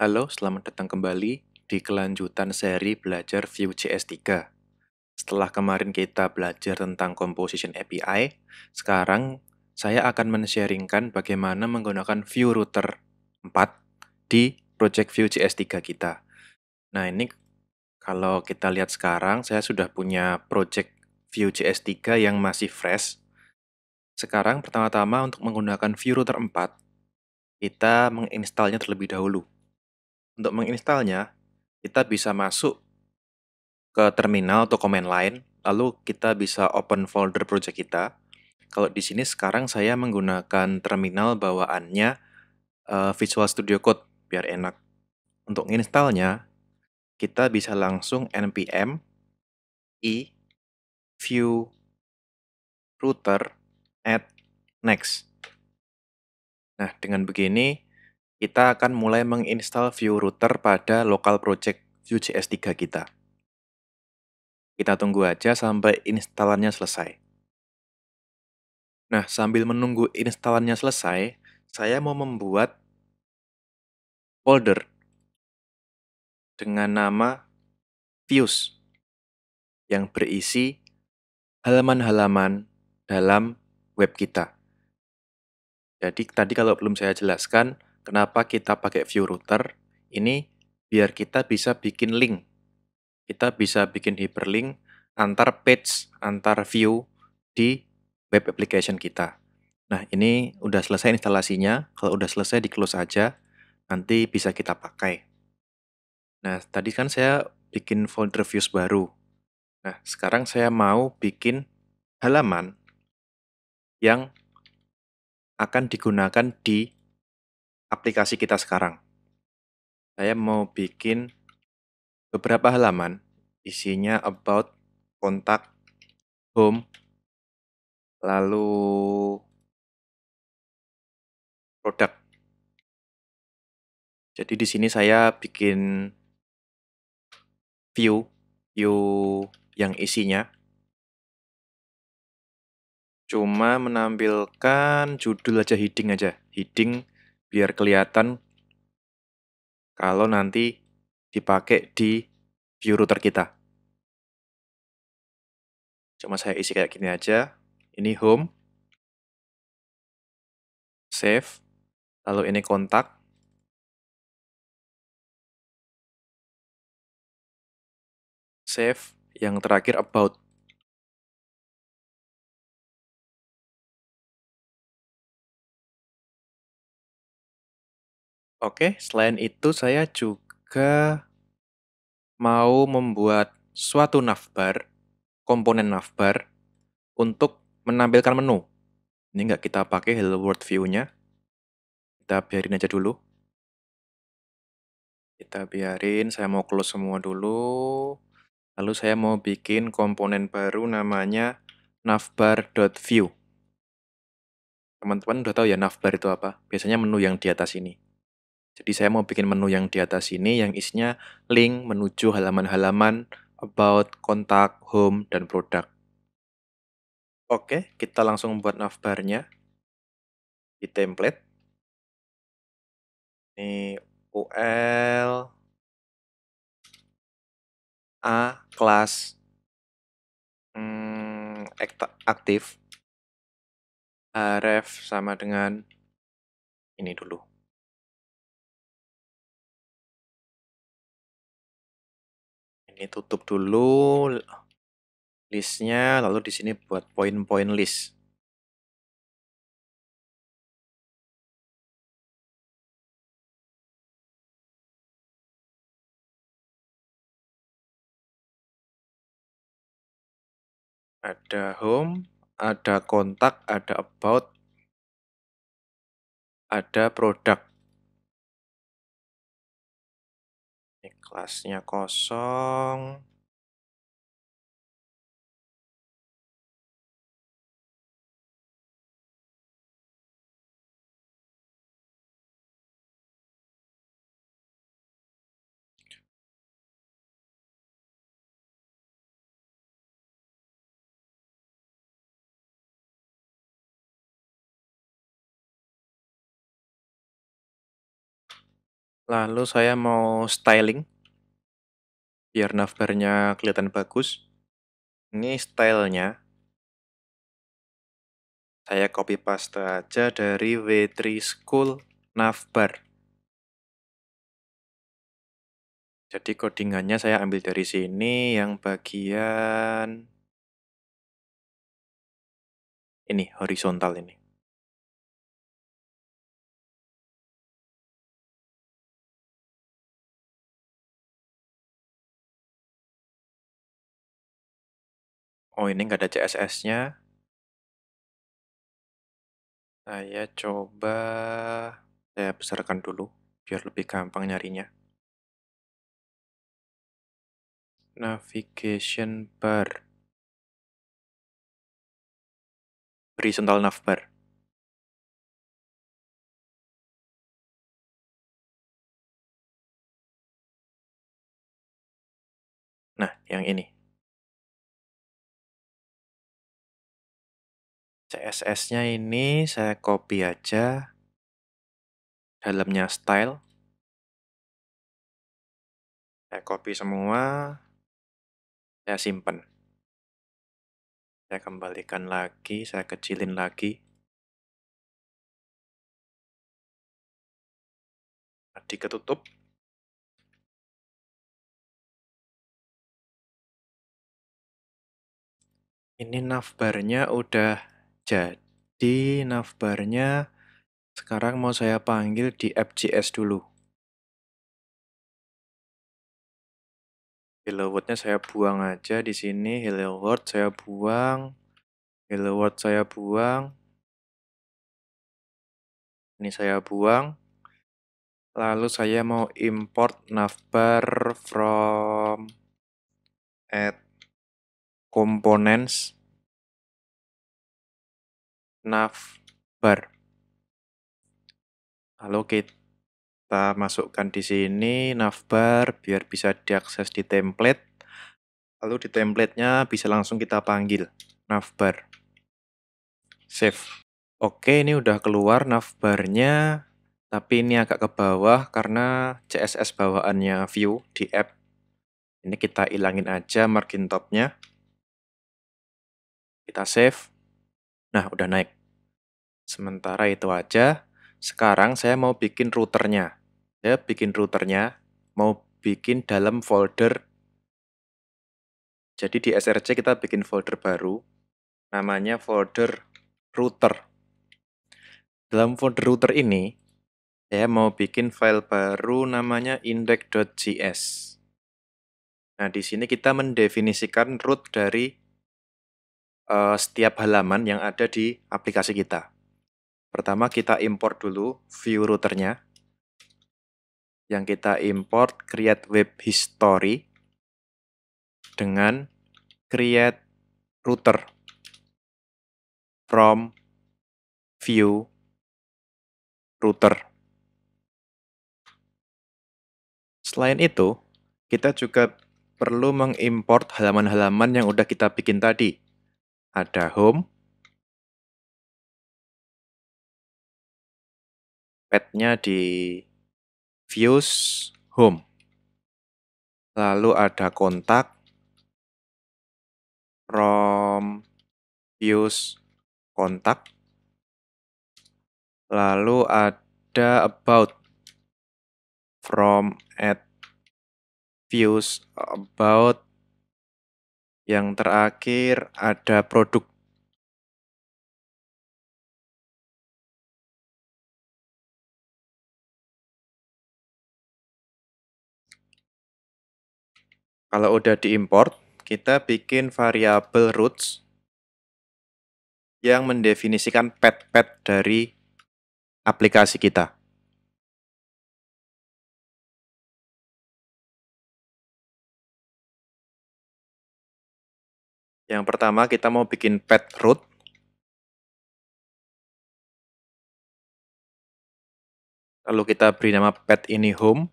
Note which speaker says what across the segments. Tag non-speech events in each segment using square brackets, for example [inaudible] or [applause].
Speaker 1: Halo, selamat datang kembali di kelanjutan seri belajar Vue.js 3. Setelah kemarin kita belajar tentang Composition API, sekarang saya akan men-sharingkan bagaimana menggunakan Vue Router 4 di project Vue.js 3 kita. Nah ini kalau kita lihat sekarang, saya sudah punya project Vue.js 3 yang masih fresh. Sekarang pertama-tama untuk menggunakan Vue Router 4, kita menginstalnya terlebih dahulu. Untuk menginstalnya, kita bisa masuk ke terminal atau command line, lalu kita bisa open folder project kita. Kalau di sini sekarang saya menggunakan terminal bawaannya uh, Visual Studio Code biar enak. Untuk installnya, kita bisa langsung
Speaker 2: npm i view router add next. Nah, dengan begini
Speaker 1: kita akan mulai menginstal view Router pada local project Vue.js 3 kita. Kita tunggu aja sampai instalannya selesai. Nah, sambil menunggu instalannya selesai, saya mau membuat
Speaker 2: folder dengan nama Views yang berisi halaman-halaman
Speaker 1: dalam web kita. Jadi tadi kalau belum saya jelaskan, Kenapa kita pakai view router? Ini biar kita bisa bikin link. Kita bisa bikin hyperlink antar page, antar view di web application kita. Nah, ini udah selesai instalasinya. Kalau udah selesai, di-close aja. Nanti bisa kita pakai. Nah, tadi kan saya bikin folder views baru. Nah, sekarang saya mau bikin halaman yang akan digunakan di aplikasi kita sekarang. Saya mau bikin beberapa halaman
Speaker 2: isinya about kontak home lalu produk. Jadi di sini saya bikin view view yang isinya
Speaker 1: cuma menampilkan judul aja heading aja heading biar kelihatan kalau nanti dipakai di view router
Speaker 2: kita. Cuma saya isi kayak gini aja. Ini home, save, lalu ini kontak, save, yang terakhir about. Oke, selain itu saya juga mau membuat
Speaker 1: suatu navbar, komponen navbar, untuk menampilkan menu. Ini nggak kita pakai Hello World View-nya. Kita biarin aja dulu. Kita biarin, saya mau close semua dulu. Lalu saya mau bikin komponen baru namanya navbar.view. Teman-teman udah tahu ya navbar itu apa? Biasanya menu yang di atas ini. Jadi saya mau bikin menu yang di atas ini yang isinya link menuju halaman-halaman about, kontak, home, dan produk.
Speaker 2: Oke, kita langsung membuat navbarnya di template. Ini UL A class hmm, aktif. Ref sama dengan ini dulu. ini tutup dulu listnya lalu di sini buat poin-poin list ada home, ada kontak, ada about, ada produk. kelasnya kosong Lalu saya mau styling. Biar navbarnya
Speaker 1: kelihatan bagus, ini stylenya saya copy paste aja dari W3 School Navbar.
Speaker 2: Jadi codingannya saya ambil dari sini yang bagian ini horizontal ini. Oh ini nggak ada CSS-nya. Saya coba saya besarkan dulu biar lebih gampang nyarinya. Navigation bar. Horizontal navbar. Nah, yang ini. CSS-nya ini saya copy aja dalamnya style. Saya copy semua, saya simpan Saya kembalikan lagi, saya kecilin lagi. Tadi nah, ketutup. Ini navbarnya udah
Speaker 1: jadi navbarnya sekarang mau saya panggil di FGS
Speaker 2: dulu. Hello world saya
Speaker 1: buang aja di sini. Hello world saya buang. Hello world saya buang. Ini saya buang. Lalu saya mau import navbar from
Speaker 2: add components navbar. Lalu
Speaker 1: kita masukkan di sini navbar biar bisa diakses di template. Lalu di templatenya bisa langsung kita panggil navbar. Save. Oke, ini udah keluar navbarnya, tapi ini agak ke bawah karena CSS bawaannya view di app. Ini kita ilangin aja margin topnya. Kita save. Nah, udah naik. Sementara itu aja, sekarang saya mau bikin routernya. Saya bikin routernya, mau bikin dalam folder. Jadi di SRC kita bikin folder baru, namanya folder router. Dalam folder router ini, saya mau bikin file baru namanya index.js. Nah, di sini kita mendefinisikan root dari uh, setiap halaman yang ada di aplikasi kita. Pertama kita import dulu view routernya. Yang kita import create web history
Speaker 2: dengan create router from view router. Selain itu, kita juga perlu
Speaker 1: mengimport
Speaker 2: halaman-halaman yang udah kita bikin tadi. Ada home, padnya di views home. Lalu ada kontak
Speaker 1: from views kontak. Lalu ada about from at views about.
Speaker 2: Yang terakhir ada produk. Kalau udah diimport, kita bikin variabel roots yang mendefinisikan path path dari aplikasi kita. Yang pertama kita mau bikin path root. Lalu kita beri nama path ini home.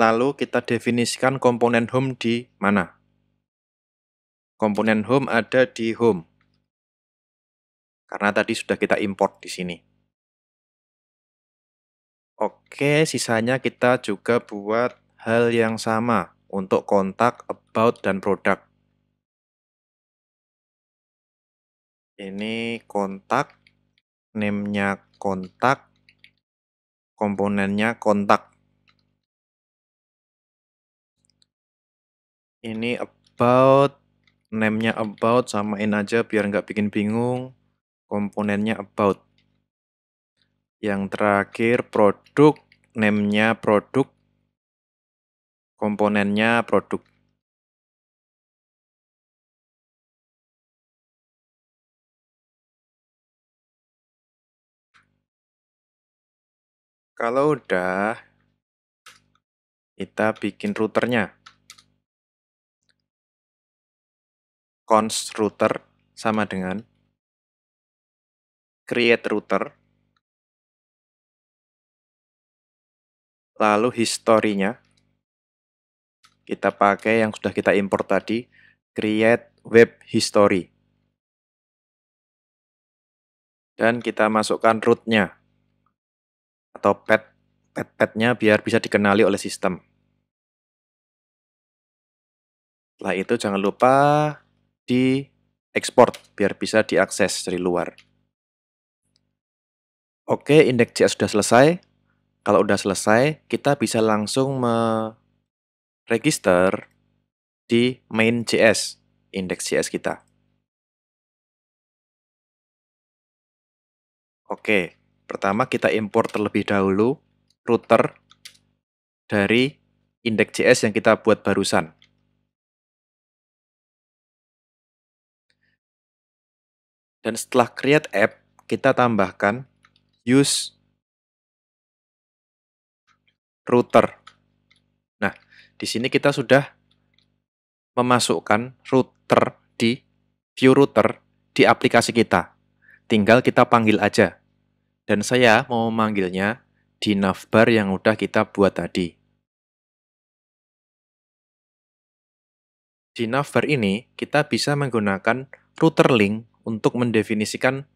Speaker 1: Lalu kita definisikan komponen home di mana? Komponen home ada di home. Karena tadi sudah kita import di sini. Oke, sisanya kita juga buat hal yang sama untuk kontak, about, dan produk.
Speaker 2: Ini kontak, name-nya kontak, komponennya kontak. Ini about, name-nya
Speaker 1: about, samain aja biar nggak bikin bingung. Komponennya about.
Speaker 2: Yang terakhir produk, name-nya produk, komponennya produk. Kalau udah, kita bikin routernya. const router sama dengan create router lalu historinya kita pakai yang sudah kita import tadi create web
Speaker 1: history dan kita masukkan
Speaker 2: rootnya atau pet pet petnya biar bisa dikenali oleh sistem setelah itu jangan lupa di ekspor biar bisa diakses dari luar.
Speaker 1: Oke, indeks JS sudah selesai. Kalau sudah selesai, kita bisa langsung
Speaker 2: meregister di main JS indeks JS kita. Oke, pertama kita import terlebih dahulu router dari indeks JS yang kita buat barusan. Dan setelah create app, kita tambahkan use router.
Speaker 1: Nah, di sini kita sudah memasukkan router di view router di aplikasi kita. Tinggal kita panggil aja. Dan saya mau memanggilnya di navbar yang udah kita buat tadi. Di navbar ini, kita bisa menggunakan router link untuk mendefinisikan,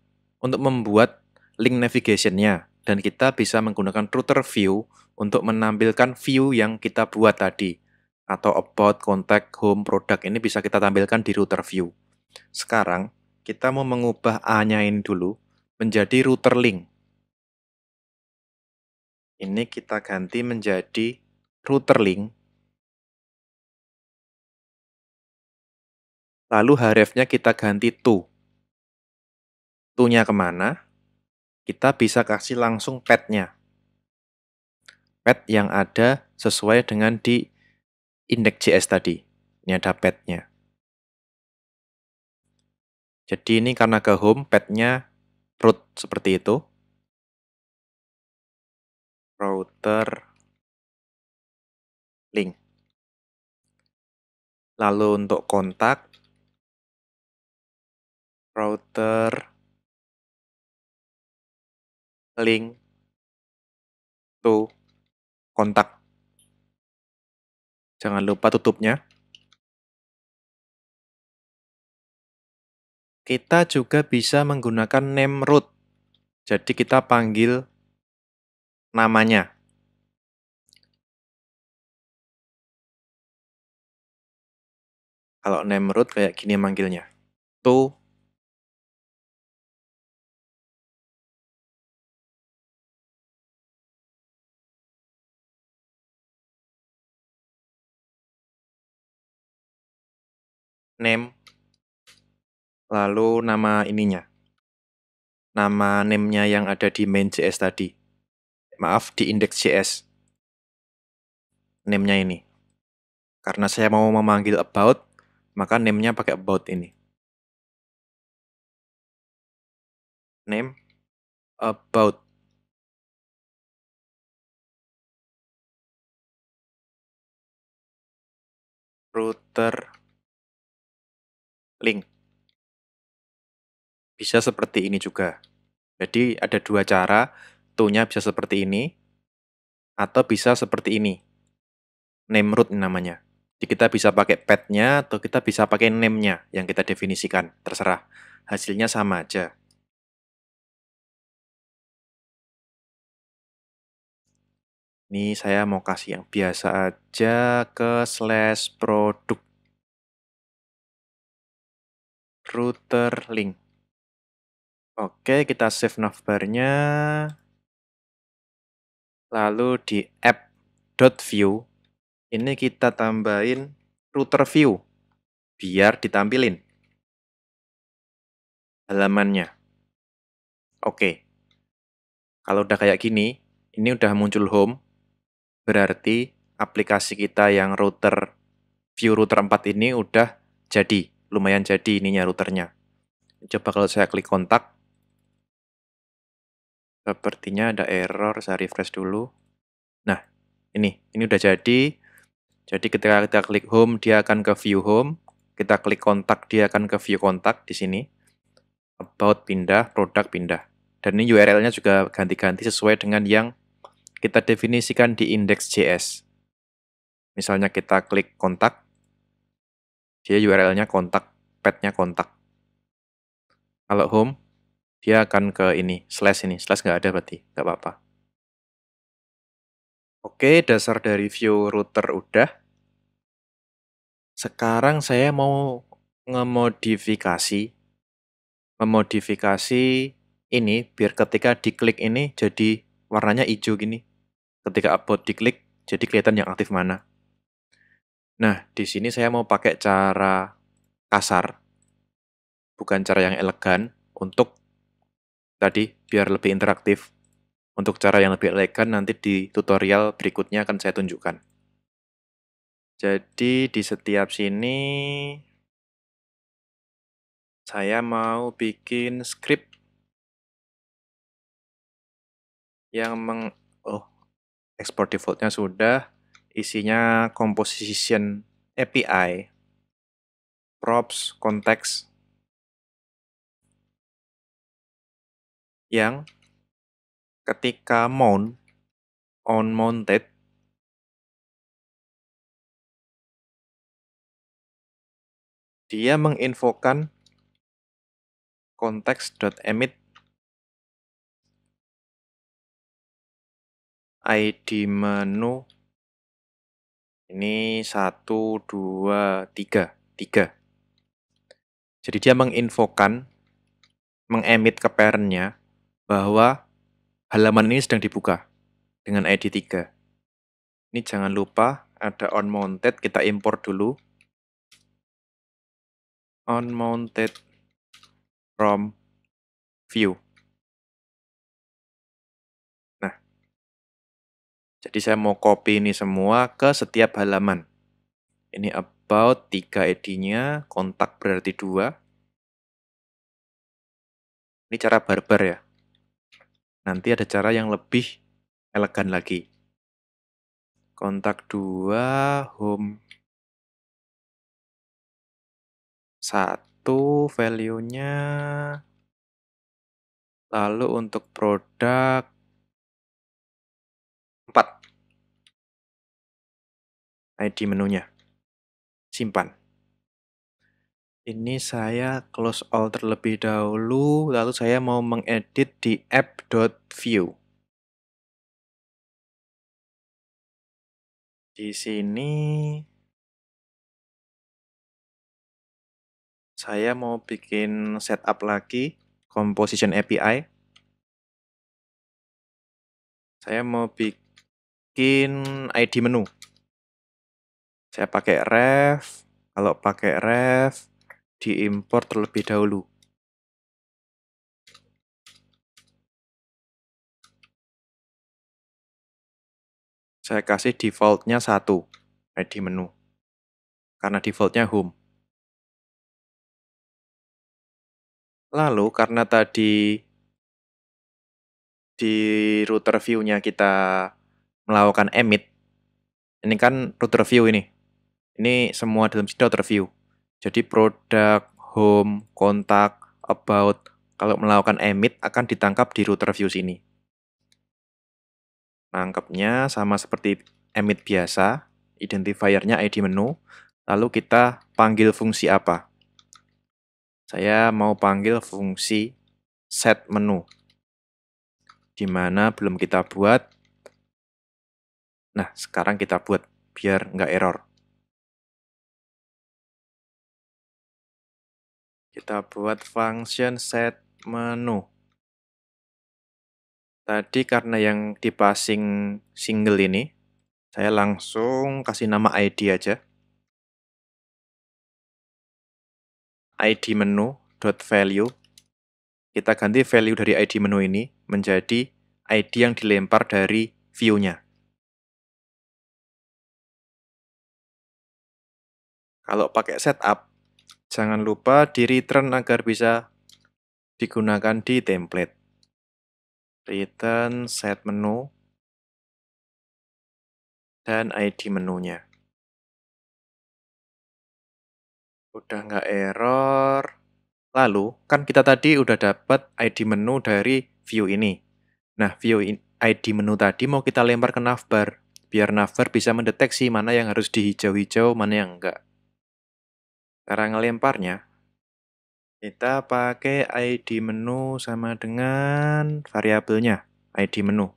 Speaker 1: untuk membuat link navigationnya. Dan kita bisa menggunakan router view untuk menampilkan view yang kita buat tadi. Atau about, contact, home, product ini bisa kita tampilkan di router view. Sekarang kita mau mengubah A-nya ini dulu menjadi router link.
Speaker 2: Ini kita ganti menjadi router link Lalu hrefnya kita ganti to waktunya kemana, kita
Speaker 1: bisa kasih langsung petnya. Pet yang ada sesuai dengan di indeks JS tadi. Ini ada petnya.
Speaker 2: Jadi ini karena ke home, petnya root seperti itu. Router link. Lalu untuk kontak, router link to kontak. Jangan lupa tutupnya. Kita juga bisa menggunakan name root. Jadi kita panggil namanya. Kalau name root kayak gini manggilnya. To name lalu nama ininya. Nama name-nya yang ada
Speaker 1: di main JS tadi. Maaf, di index JS.
Speaker 2: Name-nya ini. Karena saya mau memanggil about, maka name-nya pakai about ini. Name about. Router link. Bisa seperti ini juga. Jadi ada dua
Speaker 1: cara, tunya bisa seperti ini, atau bisa seperti ini. Name root namanya. Jadi kita bisa pakai padnya atau kita bisa pakai name-nya yang kita
Speaker 2: definisikan, terserah. Hasilnya sama aja. Ini saya mau kasih yang biasa aja ke slash produk.
Speaker 1: router link. Oke, kita save navbar-nya. Lalu di app.view, ini kita tambahin router view biar ditampilin
Speaker 2: halamannya. Oke. Kalau udah kayak gini, ini udah muncul home, berarti aplikasi
Speaker 1: kita yang router view router 4 ini udah jadi lumayan jadi ininya routernya. Coba kalau saya klik kontak, sepertinya ada error, saya refresh dulu. Nah, ini, ini udah jadi. Jadi ketika kita klik home, dia akan ke view home. Kita klik kontak, dia akan ke view kontak di sini. About pindah, produk pindah. Dan ini URL-nya juga ganti-ganti sesuai dengan yang kita definisikan di index.js. Misalnya kita klik kontak, dia URL-nya kontak, pad-nya kontak. Kalau home, dia akan ke ini, slash ini. Slash nggak ada berarti, nggak apa-apa. Oke, dasar dari view router udah. Sekarang saya mau ngemodifikasi. Memodifikasi ini biar ketika diklik ini jadi warnanya hijau gini. Ketika upload diklik, jadi kelihatan yang aktif mana. Nah, di sini saya mau pakai cara kasar, bukan cara yang elegan, untuk tadi biar lebih interaktif. Untuk cara yang lebih elegan nanti di tutorial berikutnya akan saya tunjukkan.
Speaker 2: Jadi di setiap sini saya mau bikin script yang meng oh export defaultnya sudah
Speaker 1: isinya
Speaker 2: composition API, props, konteks, yang ketika mount, on mounted, dia menginfokan konteks.emit ID menu ini satu, dua, tiga, tiga.
Speaker 1: Jadi dia menginfokan, mengemit ke parentnya bahwa halaman ini sedang dibuka dengan ID 3. Ini jangan lupa
Speaker 2: ada on mounted, kita impor dulu. On mounted from view. Jadi saya mau copy ini semua ke
Speaker 1: setiap halaman. Ini about 3 ID-nya, kontak berarti 2.
Speaker 2: Ini cara barbar ya. Nanti ada cara yang lebih elegan lagi. Kontak 2, home 1, value-nya. Lalu untuk produk ID menunya. Simpan. Ini saya
Speaker 1: close all terlebih dahulu, lalu saya mau mengedit di app.view.
Speaker 2: Di sini saya mau bikin setup lagi composition API.
Speaker 1: Saya mau bikin ID menu
Speaker 2: saya pakai ref kalau pakai ref diimpor terlebih dahulu saya kasih defaultnya satu ready menu karena defaultnya home lalu karena tadi
Speaker 1: di router view-nya kita melakukan emit ini kan router view ini ini semua dalam Sidot Review. Jadi produk, home, kontak, about, kalau melakukan emit akan ditangkap di router view sini. Nangkapnya sama seperti emit biasa, identifiernya ID menu, lalu kita panggil fungsi apa. Saya mau panggil fungsi set menu,
Speaker 2: di mana belum kita buat. Nah, sekarang kita buat biar nggak error. Kita buat function set menu.
Speaker 1: Tadi karena yang di passing single ini, saya langsung kasih nama ID aja. ID menu dot value. Kita ganti value dari ID menu ini menjadi
Speaker 2: ID yang dilempar dari view-nya. Kalau pakai setup, jangan lupa di
Speaker 1: return agar bisa digunakan di template.
Speaker 2: Return set menu dan ID menunya. Udah nggak error.
Speaker 1: Lalu, kan kita tadi udah dapat ID menu dari view ini. Nah, view ID menu tadi mau kita lempar ke navbar, biar navbar bisa mendeteksi mana yang harus dihijau-hijau, mana yang enggak. Cara ngelemparnya, kita pakai ID menu sama dengan variabelnya, ID menu.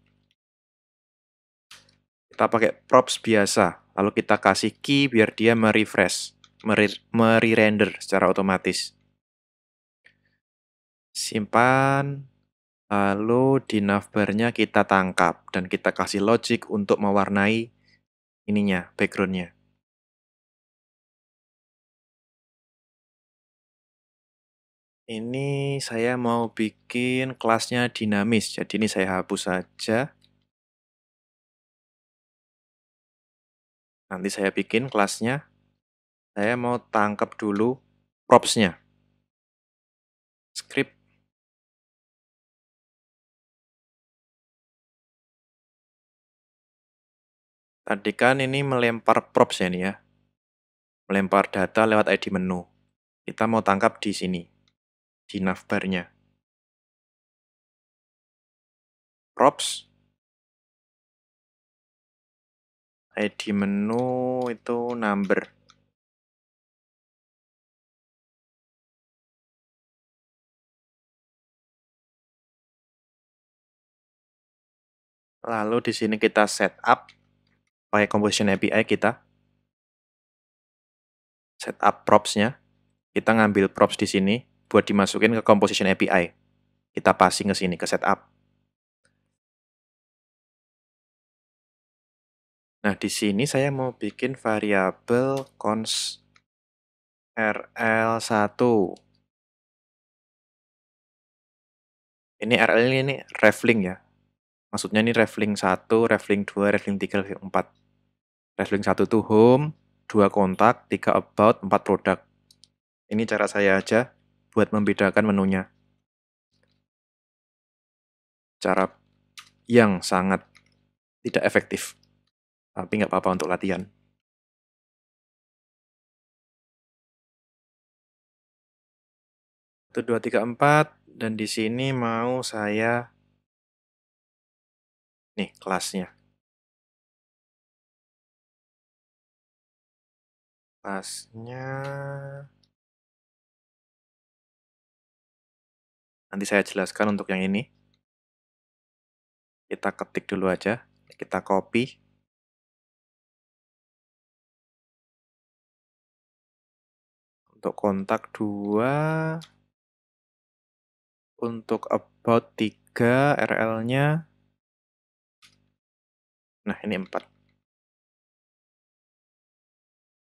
Speaker 1: Kita pakai props biasa, lalu kita kasih key biar dia merefresh, merender secara otomatis. Simpan, lalu di navbarnya
Speaker 2: kita tangkap dan kita kasih logic untuk mewarnai ininya, backgroundnya. Ini saya mau bikin kelasnya dinamis, jadi ini saya hapus saja. Nanti saya bikin kelasnya. Saya mau tangkap dulu propsnya. nya Script. Tadi kan ini melempar props ya ini ya. Melempar data lewat ID menu. Kita mau tangkap di sini di navbarnya Props. ID menu itu number. Lalu di sini kita setup pakai composition API kita.
Speaker 1: Setup props-nya. Kita ngambil props di sini buat dimasukin ke composition API. Kita passing ke sini, ke setup.
Speaker 2: Nah, di sini saya mau bikin variabel const RL1. Ini RL ini, ini refling ya.
Speaker 1: Maksudnya ini refling 1, refling 2, refling 3, refling 4. Refling 1 itu home, 2 kontak, 3 about, 4 produk. Ini cara saya aja buat membedakan menunya. Cara
Speaker 2: yang sangat tidak efektif, tapi nggak apa-apa untuk latihan. Satu, dua, tiga, empat, dan di sini mau saya nih kelasnya. Kelasnya Nanti saya jelaskan untuk yang ini. Kita ketik dulu aja, kita copy. Untuk kontak 2, untuk about 3 RL-nya. Nah, ini 4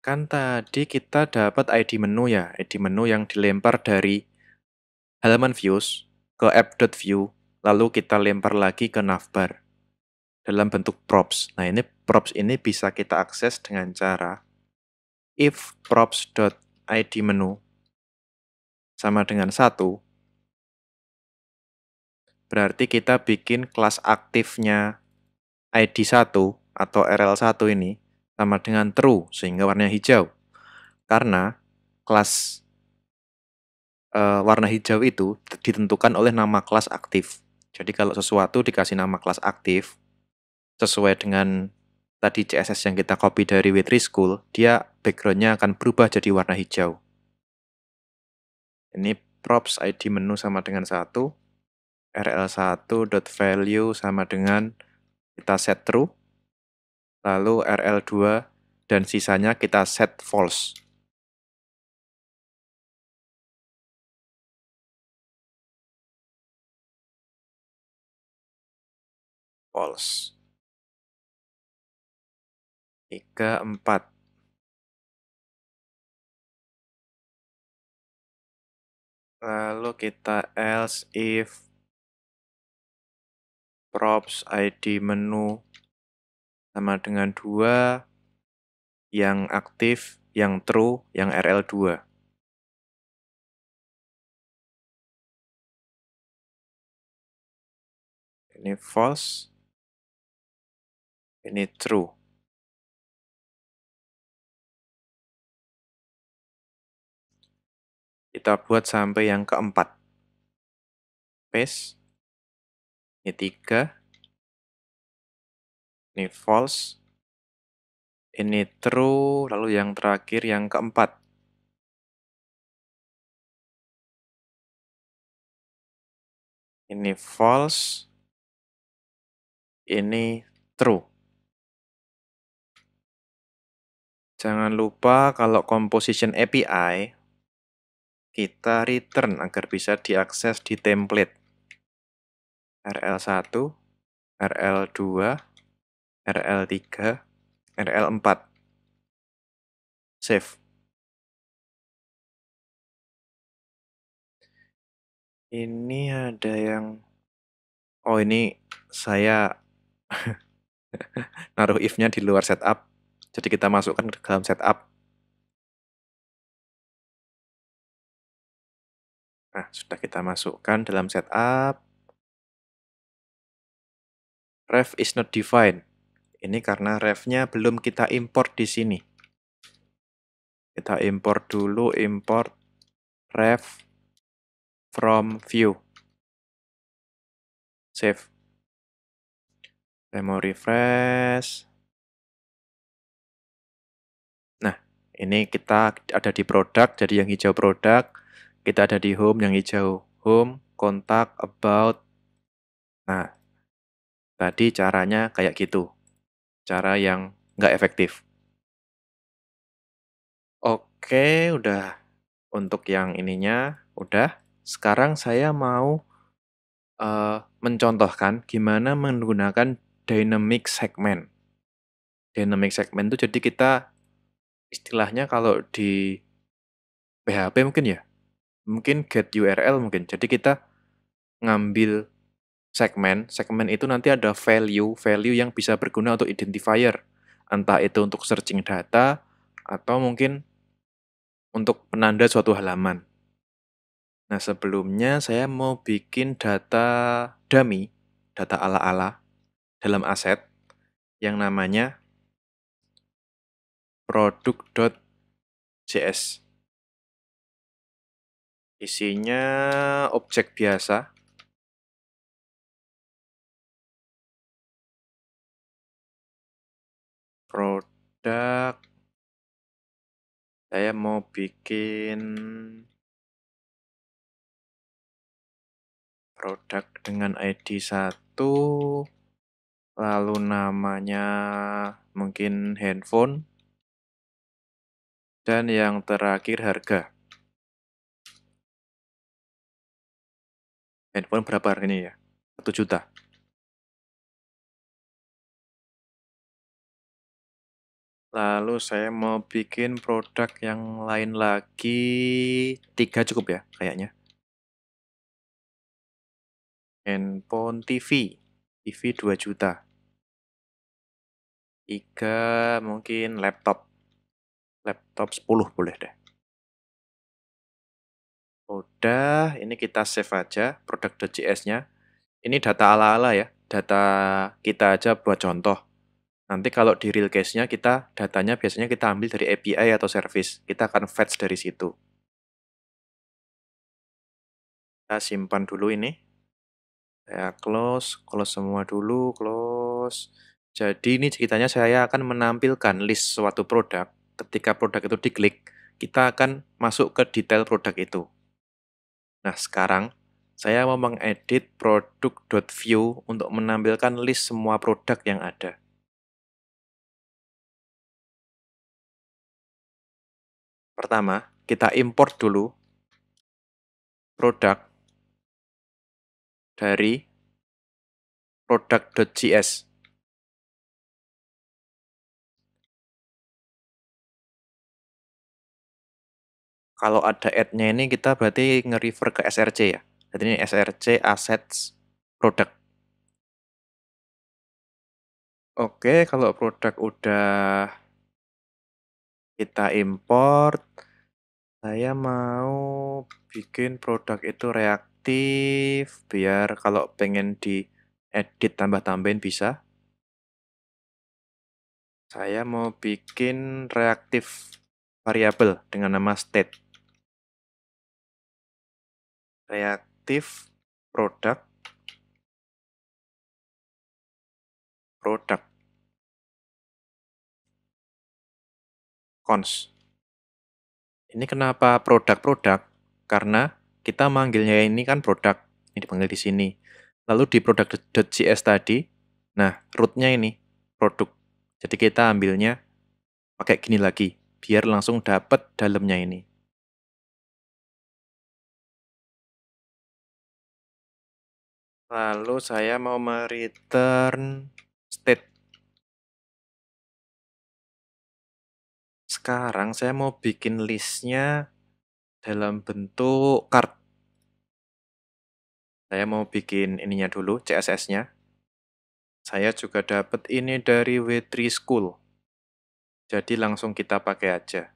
Speaker 2: kan tadi kita dapat ID menu ya, ID menu yang dilempar
Speaker 1: dari halaman views, ke app.view, lalu kita lempar lagi ke navbar dalam bentuk props. Nah, ini props ini bisa kita akses dengan cara if props.id menu sama dengan satu berarti kita bikin kelas aktifnya ID1 atau RL1 ini sama dengan true sehingga warnanya hijau. Karena kelas uh, warna hijau itu ditentukan oleh nama kelas aktif. Jadi kalau sesuatu dikasih nama kelas aktif sesuai dengan tadi CSS yang kita copy dari Wetry School, dia backgroundnya akan berubah jadi warna hijau. Ini props ID menu sama dengan satu, rl value sama dengan kita set true, lalu rl2
Speaker 2: dan sisanya kita set false. false. 3, empat. Lalu kita else if
Speaker 1: props ID menu sama dengan dua
Speaker 2: yang aktif, yang true, yang RL2. Ini false ini true. Kita buat sampai yang keempat. Paste. Ini tiga. Ini false. Ini true. Lalu yang terakhir yang keempat. Ini false. Ini true. Jangan lupa kalau composition API, kita
Speaker 1: return agar bisa diakses di template. RL1,
Speaker 2: RL2, RL3, RL4. Save. Ini ada yang... Oh, ini
Speaker 1: saya [laughs] naruh if-nya di luar setup jadi kita masukkan
Speaker 2: ke dalam setup. Nah, sudah kita masukkan dalam setup.
Speaker 1: Ref is not defined. Ini karena refnya belum kita import di sini.
Speaker 2: Kita import dulu, import ref from view. Save. Saya mau refresh.
Speaker 1: Ini kita ada di produk, jadi yang hijau produk. Kita ada di home, yang hijau home, kontak, about. Nah, tadi caranya kayak gitu. Cara yang nggak efektif. Oke, udah. Untuk yang ininya, udah. Sekarang saya mau uh, mencontohkan gimana menggunakan dynamic segment. Dynamic segment itu jadi kita istilahnya kalau di PHP mungkin ya, mungkin get URL mungkin. Jadi kita ngambil segmen, segmen itu nanti ada value, value yang bisa berguna untuk identifier. Entah itu untuk searching data, atau mungkin untuk penanda suatu halaman. Nah sebelumnya saya mau bikin data dummy, data
Speaker 2: ala-ala dalam aset yang namanya product.js Isinya objek biasa. Produk. Saya mau bikin produk dengan ID 1
Speaker 1: lalu namanya mungkin handphone
Speaker 2: dan yang terakhir harga. Handphone berapa hari ini ya? 1 juta. Lalu saya mau bikin produk yang lain lagi. Tiga cukup ya kayaknya. Handphone TV. TV 2 juta. Tiga mungkin laptop laptop 10 boleh deh.
Speaker 1: Udah, ini kita save aja product.js-nya. Ini data ala-ala ya, data kita aja buat contoh. Nanti kalau di real case-nya kita datanya biasanya kita ambil dari API atau service. Kita akan fetch dari situ. Kita simpan dulu ini. Saya close, close semua dulu, close. Jadi ini ceritanya saya akan menampilkan list suatu produk ketika produk itu diklik, kita akan masuk ke detail produk itu. Nah, sekarang saya mau mengedit produk.view untuk menampilkan
Speaker 2: list semua produk yang ada. Pertama, kita import dulu produk dari produk.js. kalau ada add nya ini kita berarti
Speaker 1: nge-refer ke SRC ya. Jadi ini SRC Assets Product. Oke, kalau produk udah kita import, saya mau bikin produk itu reaktif biar kalau pengen di edit tambah-tambahin bisa. Saya mau bikin
Speaker 2: reaktif variabel dengan nama state reaktif produk produk cons ini kenapa produk-produk karena
Speaker 1: kita manggilnya ini kan produk ini dipanggil di sini lalu di produk.js tadi nah rootnya ini produk jadi kita ambilnya pakai
Speaker 2: gini lagi biar langsung dapat dalamnya ini Lalu saya mau mereturn state. Sekarang saya mau bikin listnya dalam bentuk
Speaker 1: card. Saya mau bikin ininya dulu, CSS-nya. Saya juga dapat ini dari W3 School. Jadi langsung
Speaker 2: kita pakai aja.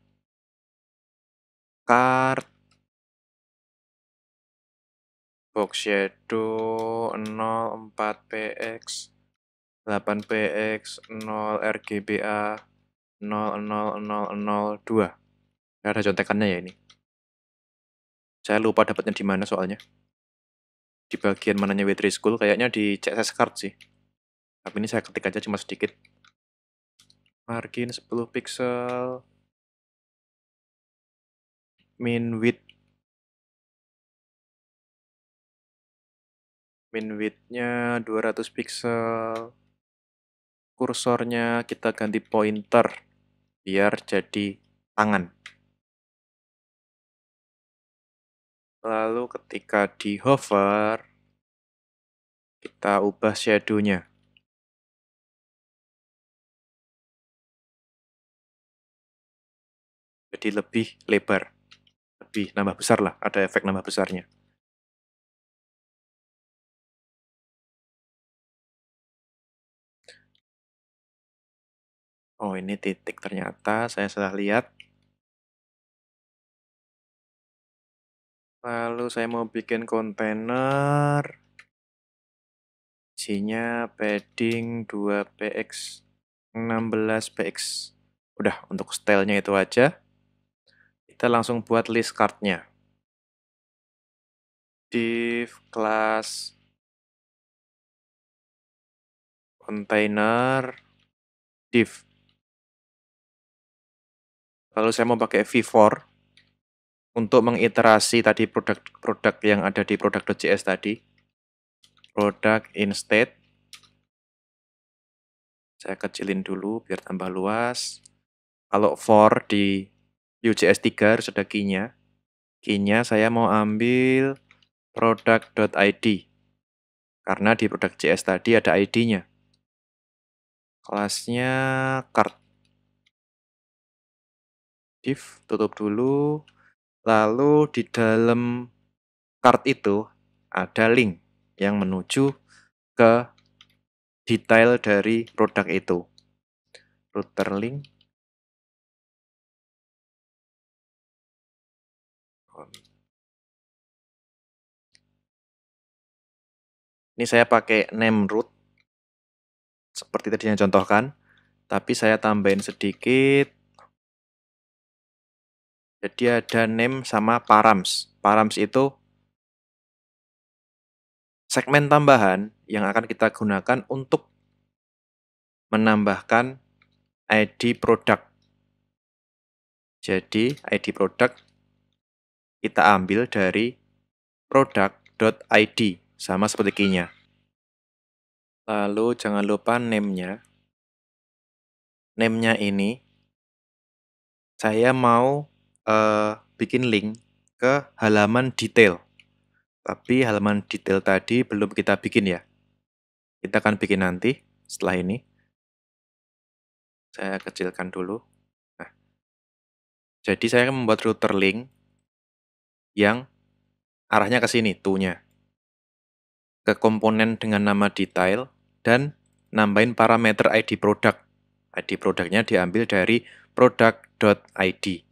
Speaker 2: Card box shadow 04px
Speaker 1: 8px 0 rgba 00002 Gak ada contekannya ya ini saya lupa dapatnya di mana soalnya di bagian mananya Wetri School kayaknya di CSS card sih
Speaker 2: tapi ini saya ketik aja cuma sedikit margin 10 pixel min width width-nya 200 pixel kursornya kita ganti pointer biar jadi tangan lalu ketika di hover kita ubah shadownya jadi lebih lebar lebih nambah besar lah ada efek nambah besarnya Oh, ini titik. Ternyata saya sudah lihat. Lalu saya mau bikin kontainer. Isinya
Speaker 1: padding 2px 16px. Udah, untuk stylenya itu aja. Kita langsung buat list
Speaker 2: cardnya. Div class container div kalau saya mau pakai v4 untuk mengiterasi tadi
Speaker 1: produk-produk yang ada di produk.js tadi Produk instead saya kecilin dulu biar tambah luas kalau for di UJS 3 harus ada key saya mau ambil product.id karena di produk.js tadi ada id-nya kelasnya card div tutup dulu lalu di dalam card itu ada link yang menuju ke
Speaker 2: detail dari produk itu router link ini saya pakai name root
Speaker 1: seperti tadi yang contohkan tapi saya tambahin sedikit jadi ada name sama params. Params itu segmen tambahan yang akan kita gunakan untuk menambahkan ID produk. Jadi ID produk kita ambil dari product.id sama seperti key Lalu jangan lupa name-nya. Name-nya ini saya mau uh, bikin link ke halaman detail. Tapi halaman detail tadi belum kita bikin ya. Kita akan bikin nanti setelah ini. Saya kecilkan dulu. Nah, jadi saya akan membuat router link yang arahnya ke sini, tuhnya Ke komponen dengan nama detail dan nambahin parameter ID produk. ID produknya diambil dari
Speaker 2: product.id.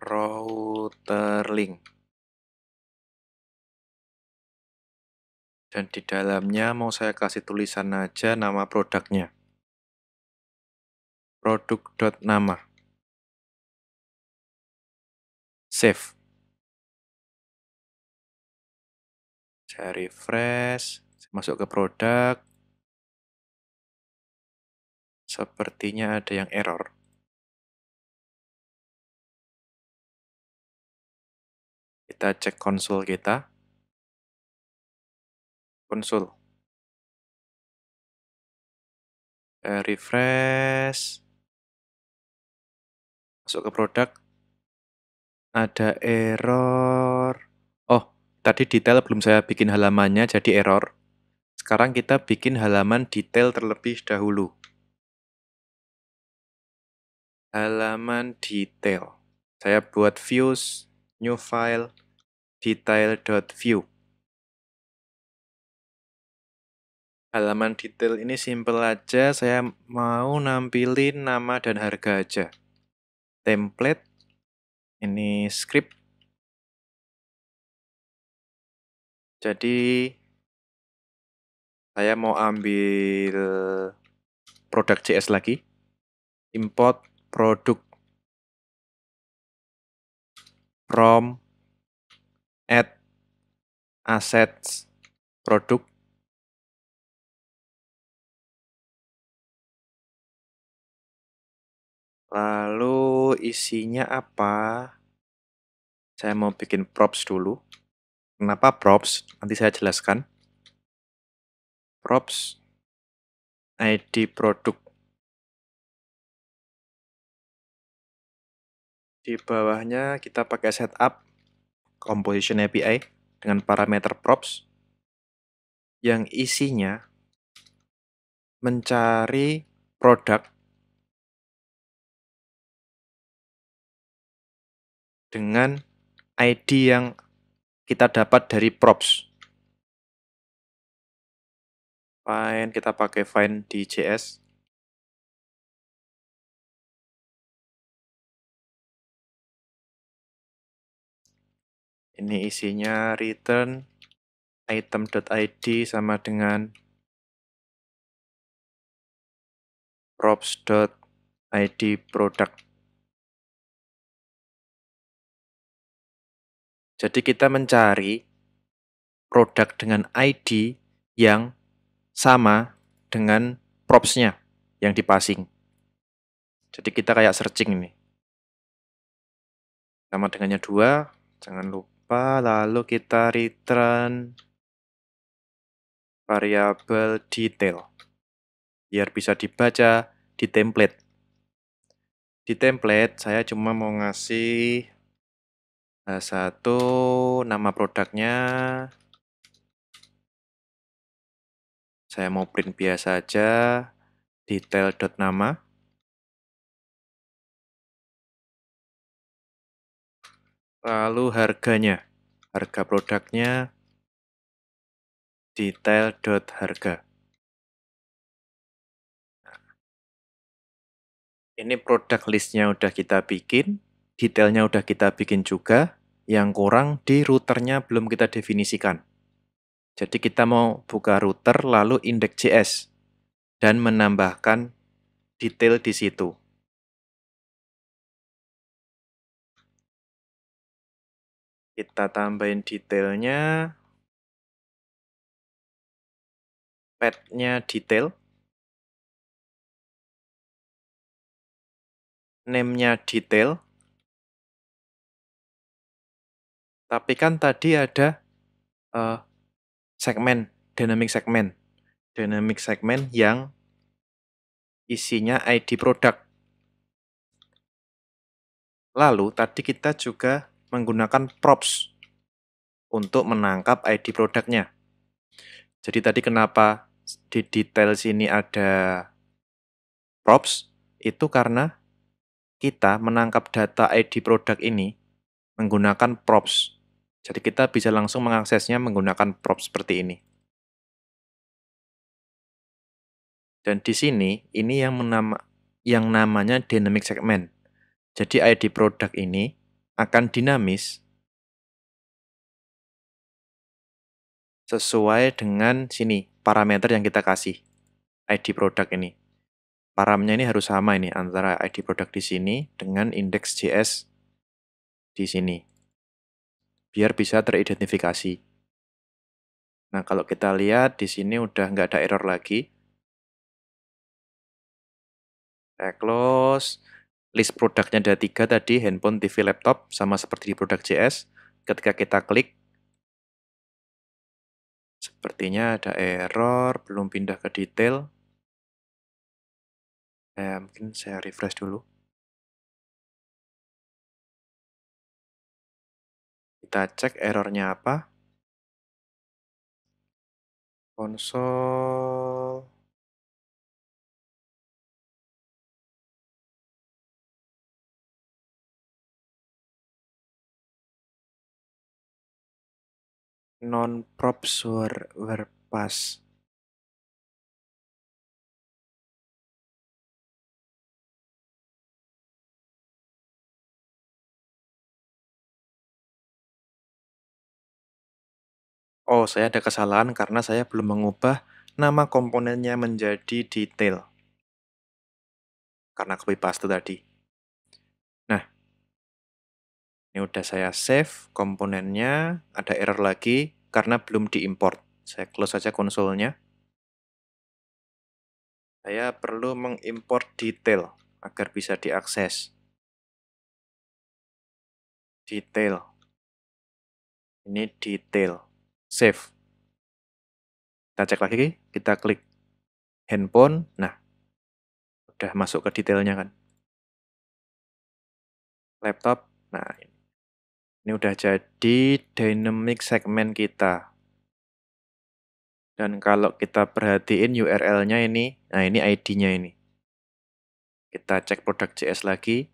Speaker 2: router link. Dan di dalamnya mau saya kasih tulisan aja nama produknya. Produk dot Produk.nama. Save. Saya refresh, saya masuk ke produk. Sepertinya ada yang error. kita cek konsul kita. Konsul. Kita eh, refresh. Masuk ke produk. Ada error.
Speaker 1: Oh, tadi detail belum saya bikin halamannya jadi error. Sekarang kita bikin halaman detail terlebih dahulu. Halaman detail. Saya buat views, new file, detail view. Halaman detail ini simple aja, saya mau nampilin nama dan harga
Speaker 2: aja. Template, ini script. Jadi, saya mau ambil produk CS lagi. Import produk from add assets produk lalu isinya apa saya mau bikin props dulu kenapa props nanti saya jelaskan props ID produk di bawahnya kita pakai setup
Speaker 1: composition API dengan parameter props yang isinya
Speaker 2: mencari produk dengan ID yang kita dapat dari props. Find kita pakai find di JS. ini isinya return item.id sama dengan props.id product jadi kita mencari produk dengan ID yang
Speaker 1: sama dengan propsnya yang dipasing. Jadi kita kayak searching ini. Sama dengannya dua, jangan lupa apa, lalu kita return variabel detail biar bisa dibaca di template. Di template saya cuma mau ngasih eh, satu nama produknya.
Speaker 2: Saya mau print biasa aja detail.nama. nama Lalu harganya, harga produknya detail harga. Ini produk
Speaker 1: listnya udah kita bikin, detailnya udah kita bikin juga, yang kurang di routernya belum kita definisikan. Jadi kita mau buka router lalu
Speaker 2: index.js dan menambahkan detail di situ. kita tambahin detailnya padnya detail name detail tapi
Speaker 1: kan tadi ada uh, segmen dynamic segmen dynamic segmen yang isinya ID produk lalu tadi kita juga menggunakan props untuk menangkap ID produknya. Jadi tadi kenapa di detail sini ada props itu karena kita menangkap data ID produk ini menggunakan props. Jadi kita bisa langsung mengaksesnya menggunakan props seperti ini. Dan di sini ini yang menama, yang namanya dynamic segment. Jadi ID produk ini akan dinamis sesuai dengan sini parameter yang kita kasih ID produk ini. Paramnya ini harus sama ini antara ID produk di sini dengan indeks JS di sini. Biar bisa teridentifikasi. Nah, kalau kita lihat di sini udah nggak ada error lagi. Saya close list produknya ada tiga tadi, handphone, TV, laptop, sama seperti di produk JS. Ketika kita
Speaker 2: klik, sepertinya ada error, belum pindah ke detail. Eh, mungkin saya refresh dulu. Kita cek errornya apa. Konsol non props were, Oh, saya ada kesalahan karena saya belum mengubah nama
Speaker 1: komponennya menjadi detail. Karena copy paste tadi. udah saya save komponennya, ada error lagi karena belum diimport. Saya close saja konsolnya.
Speaker 2: Saya perlu mengimport detail agar bisa diakses. Detail. Ini detail. Save. Kita cek lagi, kita klik handphone. Nah, udah masuk ke detailnya kan. Laptop. Nah, ini ini udah jadi
Speaker 1: dynamic segment kita. Dan kalau kita perhatiin URL-nya ini, nah ini ID-nya ini. Kita cek produk JS lagi.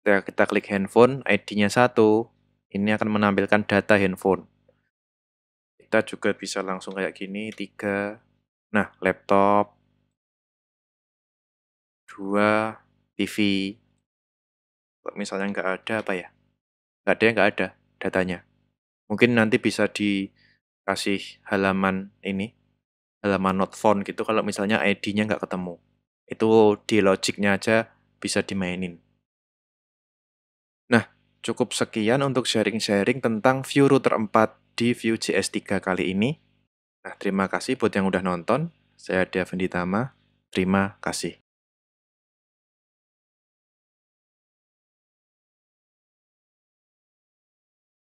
Speaker 1: Kita, ya, kita klik handphone, ID-nya satu. Ini akan menampilkan data handphone. Kita juga bisa langsung kayak gini,
Speaker 2: tiga. Nah, laptop. Dua, TV. Kalau misalnya nggak ada apa ya? nggak ada yang nggak ada
Speaker 1: datanya. Mungkin nanti bisa dikasih halaman ini, halaman not found gitu kalau misalnya ID-nya nggak ketemu. Itu di logiknya aja bisa dimainin. Nah, cukup sekian untuk sharing-sharing tentang view Router 4 di Vue.js 3 kali ini. Nah, terima kasih
Speaker 2: buat yang udah nonton. Saya Devan Ditama. Terima kasih.